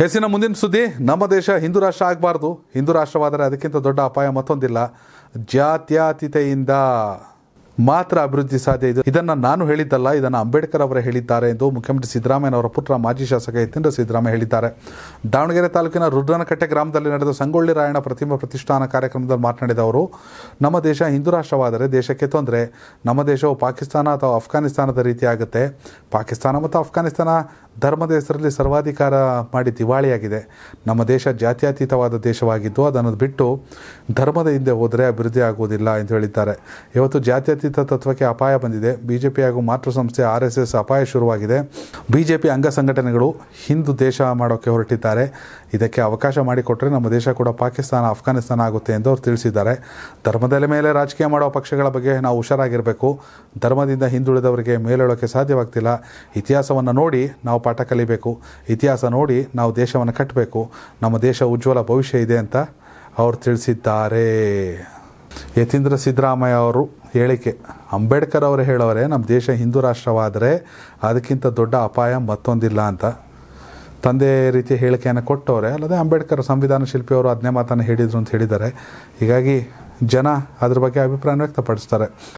ಹೆಸಿನ ಮುಂದಿನ ಸುದ್ದಿ ನಮ್ಮ ದೇಶ ಹಿಂದೂ ರಾಷ್ಟ್ರ ಆಗಬಾರ್ದು ಹಿಂದೂ ರಾಷ್ಟ್ರವಾದರೆ ಅದಕ್ಕಿಂತ ದೊಡ್ಡ ಅಪಾಯ ಮತ್ತೊಂದಿಲ್ಲ ಜಾತ್ಯಾತೀತೆಯಿಂದ ಮಾತ್ರ ಅಭಿವೃದ್ಧಿ ಸಾಧ್ಯ ಇದು ಇದನ್ನು ನಾನು ಹೇಳಿದ್ದಲ್ಲ ಇದನ್ನು ಅಂಬೇಡ್ಕರ್ ಅವರೇ ಹೇಳಿದ್ದಾರೆ ಎಂದು ಮುಖ್ಯಮಂತ್ರಿ ಸಿದ್ದರಾಮಯ್ಯ ಅವರ ಪುತ್ರ ಮಾಜಿ ಶಾಸಕ ಯತೀಂದ್ರ ಸಿದ್ದರಾಮಯ್ಯ ಹೇಳಿದ್ದಾರೆ ದಾವಣಗೆರೆ ತಾಲೂಕಿನ ರುದ್ರನಕಟ್ಟೆ ಗ್ರಾಮದಲ್ಲಿ ನಡೆದ ಸಂಗೊಳ್ಳಿ ರಾಯಣ್ಣ ಪ್ರತಿಮಾ ಪ್ರತಿಷ್ಠಾನ ಕಾರ್ಯಕ್ರಮದಲ್ಲಿ ಮಾತನಾಡಿದ ಅವರು ನಮ್ಮ ದೇಶ ಹಿಂದೂ ರಾಷ್ಟ್ರವಾದರೆ ದೇಶಕ್ಕೆ ತೊಂದರೆ ನಮ್ಮ ದೇಶವು ಪಾಕಿಸ್ತಾನ ಅಥವಾ ಅಫ್ಘಾನಿಸ್ತಾನದ ರೀತಿ ಆಗುತ್ತೆ ಪಾಕಿಸ್ತಾನ ಮತ್ತು ಅಫ್ಘಾನಿಸ್ತಾನ ಧರ್ಮದ ಹೆಸರಲ್ಲಿ ಸರ್ವಾಧಿಕಾರ ಮಾಡಿ ದಿವಾಳಿಯಾಗಿದೆ ನಮ್ಮ ದೇಶ ಜಾತ್ಯತೀತವಾದ ದೇಶವಾಗಿದ್ದು ಅದನ್ನು ಬಿಟ್ಟು ಧರ್ಮದ ಹಿಂದೆ ಹೋದರೆ ಅಭಿವೃದ್ಧಿ ಆಗುವುದಿಲ್ಲ ಎಂದು ಹೇಳಿದ್ದಾರೆ ಇವತ್ತು ಜಾತ್ಯತೀತ ತತ್ವಕ್ಕೆ ಅಪಾಯ ಬಂದಿದೆ ಬಿ ಜೆ ಪಿ ಹಾಗೂ ಮಾತೃ ಸಂಸ್ಥೆ ಆರ್ ಎಸ್ ಎಸ್ ಅಪಾಯ ಶುರುವಾಗಿದೆ ಬಿ ಜೆ ಪಿ ಅಂಗ ಸಂಘಟನೆಗಳು ಹಿಂದೂ ದೇಶ ಮಾಡೋಕ್ಕೆ ಹೊರಟಿದ್ದಾರೆ ಇದಕ್ಕೆ ಅವಕಾಶ ಮಾಡಿಕೊಟ್ಟರೆ ನಮ್ಮ ದೇಶ ಕೂಡ ಪಾಕಿಸ್ತಾನ ಅಫ್ಘಾನಿಸ್ತಾನ ಆಗುತ್ತೆ ಎಂದು ಅವರು ತಿಳಿಸಿದ್ದಾರೆ ಧರ್ಮದ ಮೇಲೆ ರಾಜಕೀಯ ಮಾಡುವ ಪಕ್ಷಗಳ ಬಗ್ಗೆ ನಾವು ಹುಷಾರಾಗಿರಬೇಕು ಧರ್ಮದಿಂದ ಹಿಂದುಳಿದವರಿಗೆ ಮೇಲೇಳೋಕ್ಕೆ ಸಾಧ್ಯವಾಗ್ತಿಲ್ಲ ಇತಿಹಾಸವನ್ನು ನೋಡಿ ನಾವು ಪಾಠ ಕಲಿಬೇಕು ಇತಿಹಾಸ ನೋಡಿ ನಾವು ದೇಶವನ್ನು ಕಟ್ಟಬೇಕು ನಮ್ಮ ದೇಶ ಉಜ್ವಲ ಭವಿಷ್ಯ ಇದೆ ಅಂತ ಅವ್ರು ತಿಳಿಸಿದ್ದಾರೆ ಯತೀಂದ್ರ ಸಿದ್ದರಾಮಯ್ಯ ಅವರು ಹೇಳಿಕೆ ಅಂಬೇಡ್ಕರ್ ಅವರು ಹೇಳೋರೆ ನಮ್ಮ ದೇಶ ಹಿಂದೂ ರಾಷ್ಟ್ರವಾದರೆ ಅದಕ್ಕಿಂತ ದೊಡ್ಡ ಅಪಾಯ ಮತ್ತೊಂದಿಲ್ಲ ಅಂತ ತಂದೆ ರೀತಿಯ ಹೇಳಿಕೆಯನ್ನು ಕೊಟ್ಟವರೇ ಅಲ್ಲದೆ ಅಂಬೇಡ್ಕರ್ ಸಂವಿಧಾನ ಶಿಲ್ಪಿಯವರು ಅದನ್ನೇ ಮಾತನ್ನು ಹೇಳಿದರು ಅಂತ ಹೇಳಿದ್ದಾರೆ ಹೀಗಾಗಿ ಜನ ಅದ್ರ ಬಗ್ಗೆ ಅಭಿಪ್ರಾಯ ವ್ಯಕ್ತಪಡಿಸ್ತಾರೆ